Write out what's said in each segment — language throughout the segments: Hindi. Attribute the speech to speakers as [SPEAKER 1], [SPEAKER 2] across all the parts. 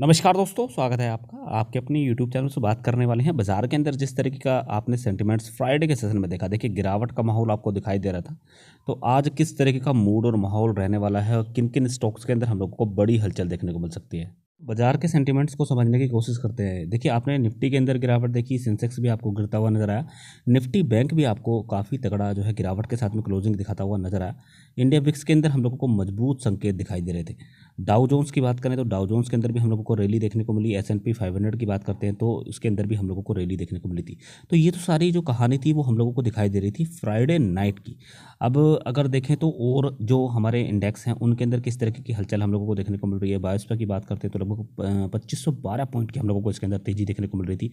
[SPEAKER 1] नमस्कार दोस्तों स्वागत है आपका आपके अपने यूट्यूब चैनल से बात करने वाले हैं बाजार के अंदर जिस तरीके का आपने सेंटीमेंट्स फ्राइडे के सेशन में देखा देखिए गिरावट का माहौल आपको दिखाई दे रहा था तो आज किस तरीके का मूड और माहौल रहने वाला है और किन किन स्टॉक्स के अंदर हम लोगों को बड़ी हलचल देखने को मिल सकती है बाजार के सेंटीमेंट्स को समझने की कोशिश करते हैं देखिए आपने निफ्टी के अंदर गिरावट देखी सेंसेक्स भी आपको गिरता हुआ नजर आया निफ्टी बैंक भी आपको काफ़ी तगड़ा जो है गिरावट के साथ में क्लोजिंग दिखाता हुआ नजर आया इंडिया विक्स के अंदर हम लोगों को मजबूत संकेत दिखाई दे रहे थे डाउ जोन्स की बात करें तो डाउ जोन्स के अंदर भी हम लोगों को रैली देखने को मिली S and P five hundred की बात करते हैं तो उसके अंदर भी हम लोगों को रैली देखने को मिली थी तो ये तो सारी जो कहानी थी वो हम लोगों को दिखाई दे रही थी फ्राइडे नाइट की अब अगर देखें तो और जो हमारे इंडेक्स हैं उनके अंदर किस तरीके की हलचल हम लोगों को देखने को मिल रही है बायोस्पा की बात करते हैं तो लगभग पच्चीस सौ बारह पॉइंट की हम लोगों को इसके अंदर तेज़ी देखने को मिल रही थी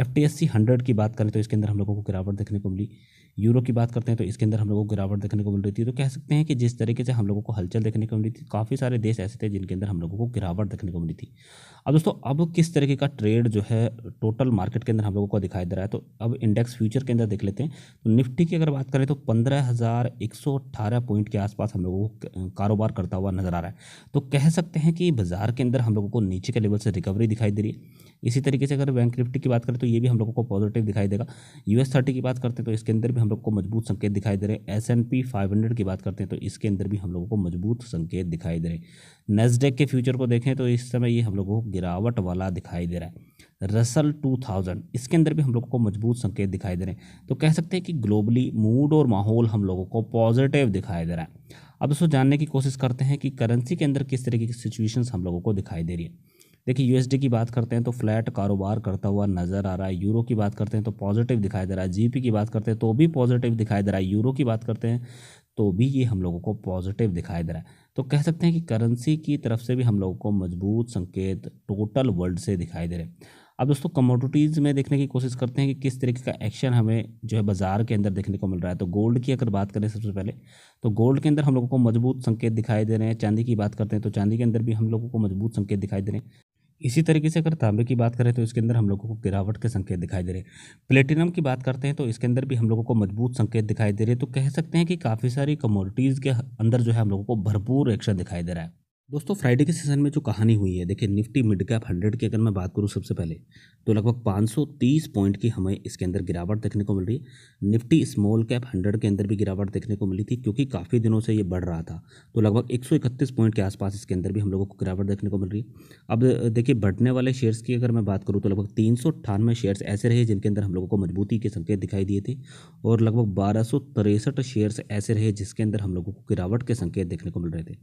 [SPEAKER 1] F T S E hundred की बात करें तो इसके अंदर हम लोगों को गिरावट देखने को मिली यूरो की बात करते हैं तो इसके अंदर हम लोगों को गिरावट देखने को मिल रही थी तो कह सकते हैं कि जिस तरीके से हम लोगों को हलचल देखने को मिली थी काफ़ी सारे देश ऐसे थे जिनके अंदर हम लोगों को गिरावट देखने को मिली थी अब दोस्तों अब किस तरीके का ट्रेड जो है टोटल मार्केट के अंदर हम लोगों को दिखाई दे रहा है तो अब इंडेक्स फ्यूचर के अंदर देख लेते हैं तो निफ्टी की अगर बात करें तो पंद्रह पॉइंट के आसपास हम लोगों को कारोबार करता हुआ नजर आ रहा है तो कह सकते हैं कि बाजार के अंदर हम लोगों को नीचे के लेवल से रिकवरी दिखाई दे रही है इसी तरीके से अगर बैंक निफ्टी की बात करें तो ये भी हम लोगों को पॉजिटिव दिखाई देगा यूएस थर्टी की बात करते हैं तो इसके अंदर भी हम हम लोग को मजबूत संकेत दिखाई दे रहे हैं S and P five hundred की बात करते हैं तो इसके अंदर भी हम लोगों को मजबूत संकेत दिखाई दे रहे हैं नेस्डेक के फ्यूचर को देखें तो इस समय ये हम लोगों को गिरावट वाला दिखाई दे रहा है रसल टू थाउजेंड इसके अंदर भी हम लोगों को मजबूत संकेत दिखाई दे रहे हैं तो कह सकते हैं कि ग्लोबली मूड और माहौल हम लोगों को पॉजिटिव दिखाई दे रहा है अब इसको जानने की कोशिश करते हैं कि करेंसी के अंदर किस तरीके की सिचुएशंस हम लोगों को दिखाई दे रही है देखिए यूएसडी की बात करते हैं तो फ्लैट कारोबार करता हुआ नजर आ रहा है यूरो की बात करते हैं तो पॉजिटिव दिखाई दे रहा है जीपी की बात करते हैं तो भी पॉजिटिव दिखाई दे रहा है यूरो की बात करते हैं तो भी ये हम लोगों को पॉजिटिव दिखाई दे रहा है तो कह सकते हैं कि करेंसी की तरफ से भी हम लोगों को मजबूत संकेत टोटल वर्ल्ड से दिखाई दे रहे हैं अब दोस्तों कमोडिटीज़ में देखने की कोशिश करते हैं कि किस तरीके का एक्शन हमें जो है बाजार के अंदर देखने को मिल रहा है तो गोल्ड की अगर बात करें सबसे पहले तो गोल्ड के अंदर हम लोगों को मजबूत संकेत दिखाई दे रहे हैं चांदी की बात करते हैं तो चांदी के अंदर भी हम लोगों को मजबूत संकेत दिखाई दे रहे हैं इसी तरीके से अगर तांबे की बात करें तो इसके अंदर हम लोगों को गिरावट के संकेत दिखाई दे रहे हैं प्लेटिनम की बात करते हैं तो इसके अंदर भी हम लोगों को मजबूत संकेत दिखाई दे रहे हैं तो कह सकते हैं कि काफ़ी सारी कमोडिटीज़ के अंदर जो है हम लोगों को भरपूर एक्शन दिखाई दे रहा है दोस्तों फ्राइडे के सेशन में जो कहानी हुई है देखिए निफ्टी मिड कैप हंड्रेड की अगर मैं बात करूं सबसे पहले तो लगभग 530 पॉइंट की हमें इसके अंदर गिरावट देखने को मिल रही है निफ्टी स्मॉल कैप हंड्रेड के अंदर भी गिरावट देखने को मिली थी क्योंकि काफ़ी दिनों से ये बढ़ रहा था तो लगभग एक पॉइंट के आसपास इसके अंदर भी हम लोगों को गिरावट देखने को मिल रही है अब देखिए बढ़ने वाले शेयर्स की अगर मैं बात करूँ तो लगभग तीन शेयर्स ऐसे रहे जिनके अंदर हम लोगों को मजबूती के संकेत दिखाई दिए थे और लगभग बारह शेयर्स ऐसे रहे जिसके अंदर हम लोगों को गिरावट के संकेत देखने को मिल रहे थे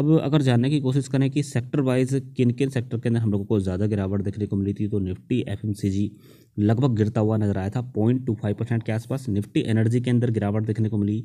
[SPEAKER 1] अब अगर जानने की कोशिश करें कि सेक्टर वाइज किन किन सेक्टर के अंदर हम लोगों को ज़्यादा गिरावट देखने को मिली थी तो निफ्टी एफ लगभग गिरता हुआ नजर आया था पॉइंट टू फाइव परसेंट के आसपास निफ्टी एनर्जी के अंदर गिरावट देखने को मिली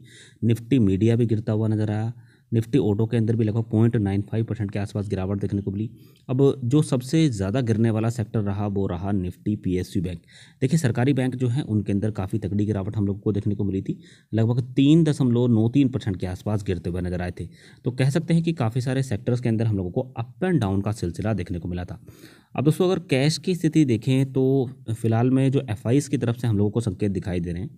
[SPEAKER 1] निफ्टी मीडिया भी गिरता हुआ नजर आया निफ्टी ऑटो के अंदर भी लगभग पॉइंट नाइन फाइव परसेंट के आसपास गिरावट देखने को मिली अब जो सबसे ज़्यादा गिरने वाला सेक्टर रहा वो रहा निफ्टी पीएसयू बैंक देखिए सरकारी बैंक जो है उनके अंदर काफ़ी तगड़ी गिरावट हम लोगों को देखने को मिली थी लगभग तीन दशमलव नौ तीन परसेंट के आसपास गिरते हुए नजर आए थे तो कह सकते हैं कि काफ़ी सारे सेक्टर्स के अंदर हम लोगों को अप एंड डाउन का सिलसिला देखने को मिला था अब दोस्तों अगर कैश की स्थिति देखें तो फिलहाल में जो एफ की तरफ से हम लोगों को संकेत दिखाई दे रहे हैं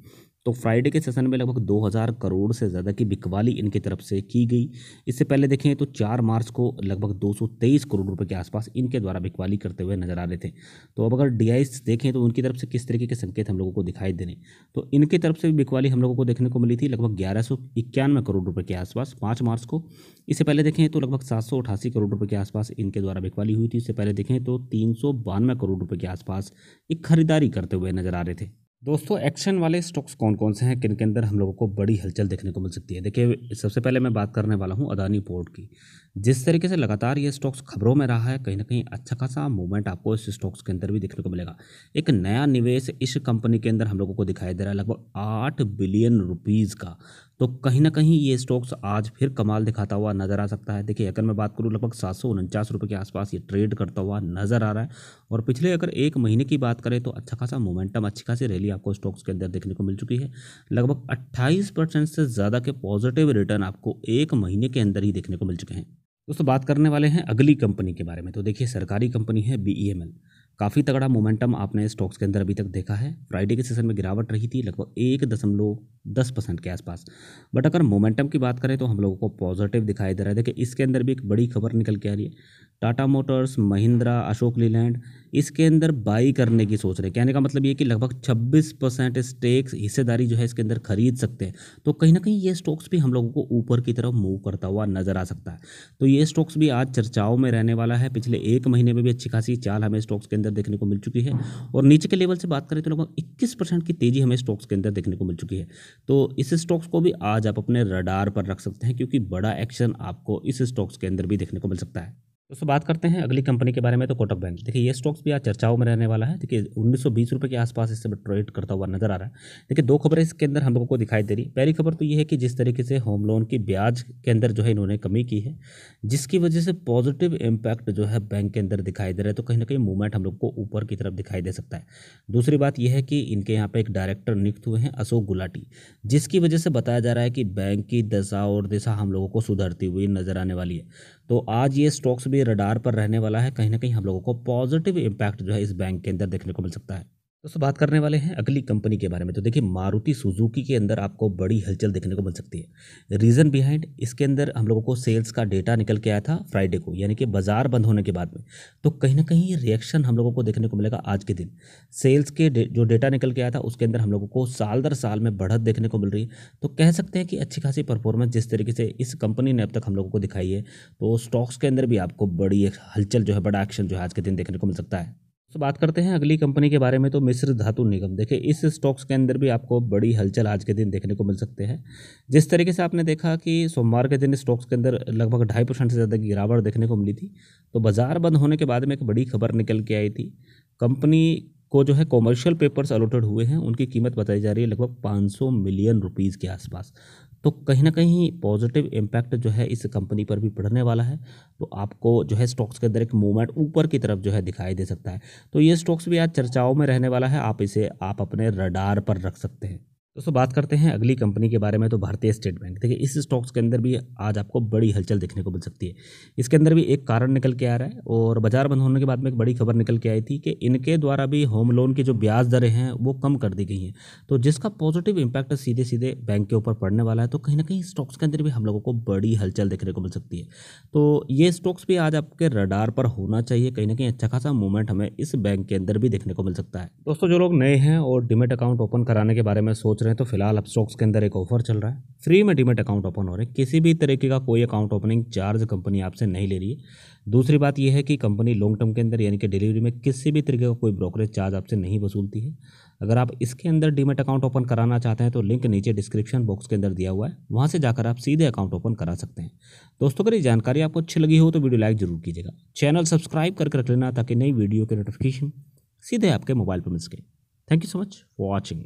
[SPEAKER 1] तो फ्राइडे के सेशन में लगभग 2000 करोड़ से ज़्यादा की बिकवाली इनकी तरफ से की गई इससे पहले देखें तो 4 मार्च को लगभग 223 करोड़ रुपए के आसपास इनके द्वारा बिकवाली करते हुए नजर आ रहे थे तो अब अगर डी देखें तो उनकी तरफ से किस तरीके के संकेत हम लोगों को दिखाई देने तो इनकी तरफ से भी बिकवाली हम लोगों को देखने को मिली थी लगभग ग्यारह करोड़ रुपये के आसपास पाँच मार्च को इससे पहले देखें तो लगभग सात करोड़ रुपये के आसपास इनके द्वारा बिकवाली हुई थी इससे पहले देखें तो तीन करोड़ रुपये के आसपास एक खरीदारी करते हुए नजर आ रहे थे दोस्तों एक्शन वाले स्टॉक्स कौन कौन से हैं किन के अंदर हम लोगों को बड़ी हलचल देखने को मिल सकती है देखिए सबसे पहले मैं बात करने वाला हूं अदानी पोर्ट की जिस तरीके से लगातार ये स्टॉक्स खबरों में रहा है कहीं ना कहीं अच्छा खासा मूवमेंट आपको इस स्टॉक्स के अंदर भी देखने को मिलेगा एक नया निवेश इस कंपनी के अंदर हम लोगों को दिखाई दे रहा है लगभग आठ बिलियन रुपीज़ का तो कहीं ना कहीं ये स्टॉक्स आज फिर कमाल दिखाता हुआ नज़र आ सकता है देखिए अगर मैं बात करूँ लगभग सात सौ उनचास रुपये के आसपास ये ट्रेड करता हुआ नज़र आ रहा है और पिछले अगर एक महीने की बात करें तो अच्छा खासा मोमेंटम अच्छी खासी रैली आपको स्टॉक्स के अंदर देखने को मिल चुकी है लगभग अट्ठाईस से ज़्यादा के पॉजिटिव रिटर्न आपको एक महीने के अंदर ही देखने को मिल चुके हैं दोस्तों बात करने वाले हैं अगली कंपनी के बारे में तो देखिए सरकारी कंपनी है बी काफ़ी तगड़ा मोमेंटम आपने स्टॉक्स के अंदर अभी तक देखा है फ्राइडे के सेशन में गिरावट रही थी लगभग एक दशमलव दस परसेंट के आसपास बट अगर मोमेंटम की बात करें तो हम लोगों को पॉजिटिव दिखाई दे रहा है देखिए इसके अंदर भी एक बड़ी खबर निकल के आ रही है टाटा मोटर्स महिंद्रा अशोक लीलैंड इसके अंदर बाई करने की सोच रहे कहने का मतलब ये कि लगभग छब्बीस परसेंट स्टेक्स हिस्सेदारी जो है इसके अंदर खरीद सकते हैं तो कहीं ना कहीं ये स्टॉक्स भी हम लोगों को ऊपर की तरफ मूव करता हुआ नजर आ सकता है तो ये स्टॉक्स भी आज चर्चाओं में रहने वाला है पिछले एक महीने में भी अच्छी खासी चाल हमें स्टॉक्स के अंदर अंदर देखने को मिल चुकी है और नीचे के लेवल से बात करें तो लगभग इक्कीस परसेंट की तेज़ी हमें स्टॉक्स के अंदर देखने को मिल चुकी है तो इस स्टॉक्स को भी आज आप अपने रडार पर रख सकते हैं क्योंकि बड़ा एक्शन आपको इस स्टॉक्स के अंदर भी देखने को मिल सकता है दोस्तों बात करते हैं अगली कंपनी के बारे में तो कोटक बैंक देखिए ये स्टॉक्स भी आज चर्चाओं में रहने वाला है देखिए उन्नीस सौ रुपये के आसपास इससे ट्रेड करता हुआ नजर आ रहा है देखिए दो खबरें इसके अंदर हम लोगों को दिखाई दे रही पहली खबर तो ये है कि जिस तरीके से होम लोन की ब्याज के अंदर जो है इन्होंने कमी की है जिसकी वजह से पॉजिटिव इम्पैक्ट जो है बैंक के अंदर दिखाई दे रहा है तो कहीं ना कहीं मूवमेंट हम लोग को ऊपर की तरफ दिखाई दे सकता है दूसरी बात यह है कि इनके यहाँ पर एक डायरेक्टर नियुक्त हुए हैं अशोक गुलाटी जिसकी वजह से बताया जा रहा है कि बैंक की दशा और दिशा हम लोगों को सुधरती हुई नजर आने वाली है तो आज ये स्टॉक्स भी रडार पर रहने वाला है कहीं ना कहीं हम लोगों को पॉजिटिव इम्पैक्ट जो है इस बैंक के अंदर देखने को मिल सकता है दोस्तों बात करने वाले हैं अगली कंपनी के बारे में तो देखिए मारुति सुजुकी के अंदर आपको बड़ी हलचल देखने को मिल सकती है रीज़न बिहाइंड इसके अंदर हम लोगों को सेल्स का डेटा निकल के आया था फ्राइडे को यानी कि बाज़ार बंद होने के बाद में तो कहीं ना कहीं रिएक्शन हम लोगों को देखने को मिलेगा आज के दिन सेल्स के डे जो डेटा निकल के आया था उसके अंदर हम लोगों को साल दर साल में बढ़त देखने को मिल रही है तो कह सकते हैं कि अच्छी खासी परफॉर्मेंस जिस तरीके से इस कंपनी ने अब तक हम लोगों को दिखाई है तो स्टॉक्स के अंदर भी आपको बड़ी हलचल जो है बड़ा एक्शन जो है आज के दिन देखने को मिल सकता है तो बात करते हैं अगली कंपनी के बारे में तो मिस्र धातु निगम देखिए इस स्टॉक्स के अंदर भी आपको बड़ी हलचल आज के दिन देखने को मिल सकते हैं जिस तरीके से आपने देखा कि सोमवार के दिन स्टॉक्स के अंदर लगभग ढाई परसेंट से ज़्यादा गिरावट देखने को मिली थी तो बाजार बंद होने के बाद में एक बड़ी खबर निकल के आई थी कंपनी को जो है कॉमर्शियल पेपर्स अलॉटेड हुए हैं उनकी कीमत बताई जा रही है लगभग पाँच मिलियन रुपीज़ के आसपास तो कहीं ना कहीं पॉजिटिव इम्पैक्ट जो है इस कंपनी पर भी पड़ने वाला है तो आपको जो है स्टॉक्स के अंदर एक मूवमेंट ऊपर की तरफ जो है दिखाई दे सकता है तो ये स्टॉक्स भी आज चर्चाओं में रहने वाला है आप इसे आप अपने रडार पर रख सकते हैं दोस्तों बात करते हैं अगली कंपनी के बारे में तो भारतीय स्टेट बैंक देखिए इस स्टॉक्स के अंदर भी आज आपको बड़ी हलचल देखने को मिल सकती है इसके अंदर भी एक कारण निकल के आ रहा है और बाजार बंद होने के बाद में एक बड़ी खबर निकल के आई थी कि इनके द्वारा भी होम लोन की जो ब्याज दरें हैं वो कम कर दी गई हैं तो जिसका पॉजिटिव इम्पैक्ट सीधे सीधे बैंक के ऊपर पड़ने वाला है तो कहीं ना कहीं स्टॉक्स के अंदर भी हम लोगों को बड़ी हलचल देखने को मिल सकती है तो ये स्टॉक्स भी आज आपके रडार पर होना चाहिए कहीं ना कहीं अच्छा खासा मूवमेंट हमें इस बैंक के अंदर भी देखने को मिल सकता है दोस्तों जो लोग नए हैं और डिमेट अकाउंट ओपन कराने के बारे में सोच सोच रहे हैं तो फिलहाल अब स्टॉक्स के अंदर एक ऑफर चल रहा है फ्री में डीमेट अकाउंट ओपन हो रहे हैं किसी भी तरीके का कोई अकाउंट ओपनिंग चार्ज कंपनी आपसे नहीं ले रही है दूसरी बात यह है कि कंपनी लॉन्ग टर्म के अंदर यानी कि डिलीवरी में किसी भी तरीके का कोई ब्रोकरेज चार्ज आपसे नहीं वसूलती है अगर आप इसके अंदर डीमेट अकाउंट ओपन कराना चाहते हैं तो लिंक नीचे डिस्क्रिप्शन बॉक्स के अंदर दिया हुआ है वहाँ से जाकर आप सीधे अकाउंट ओपन करा सकते हैं दोस्तों अगर ये जानकारी आपको अच्छी लगी हो तो वीडियो लाइक जरूर कीजिएगा चैनल सब्सक्राइब करके रख लेना ताकि नई वीडियो के नोटिफिकेशन सीधे आपके मोबाइल पर मिल सके thank you so much for watching